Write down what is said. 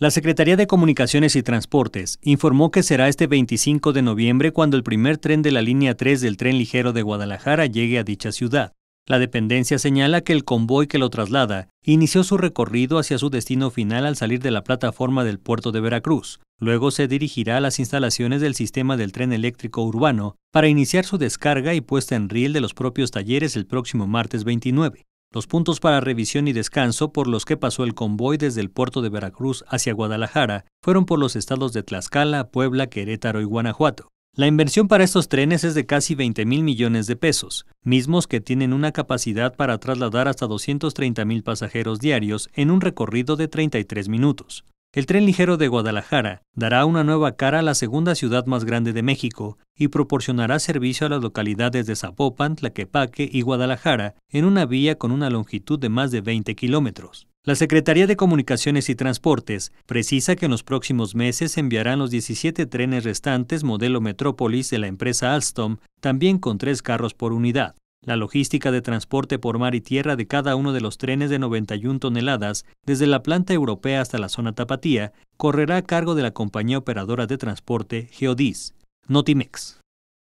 La Secretaría de Comunicaciones y Transportes informó que será este 25 de noviembre cuando el primer tren de la línea 3 del tren ligero de Guadalajara llegue a dicha ciudad. La dependencia señala que el convoy que lo traslada inició su recorrido hacia su destino final al salir de la plataforma del puerto de Veracruz. Luego se dirigirá a las instalaciones del sistema del tren eléctrico urbano para iniciar su descarga y puesta en riel de los propios talleres el próximo martes 29. Los puntos para revisión y descanso por los que pasó el convoy desde el puerto de Veracruz hacia Guadalajara fueron por los estados de Tlaxcala, Puebla, Querétaro y Guanajuato. La inversión para estos trenes es de casi 20 mil millones de pesos, mismos que tienen una capacidad para trasladar hasta 230 mil pasajeros diarios en un recorrido de 33 minutos. El tren ligero de Guadalajara dará una nueva cara a la segunda ciudad más grande de México y proporcionará servicio a las localidades de Zapopan, Tlaquepaque y Guadalajara en una vía con una longitud de más de 20 kilómetros. La Secretaría de Comunicaciones y Transportes precisa que en los próximos meses enviarán los 17 trenes restantes modelo Metrópolis de la empresa Alstom, también con tres carros por unidad. La logística de transporte por mar y tierra de cada uno de los trenes de 91 toneladas, desde la planta europea hasta la zona tapatía, correrá a cargo de la compañía operadora de transporte Geodis, Notimex.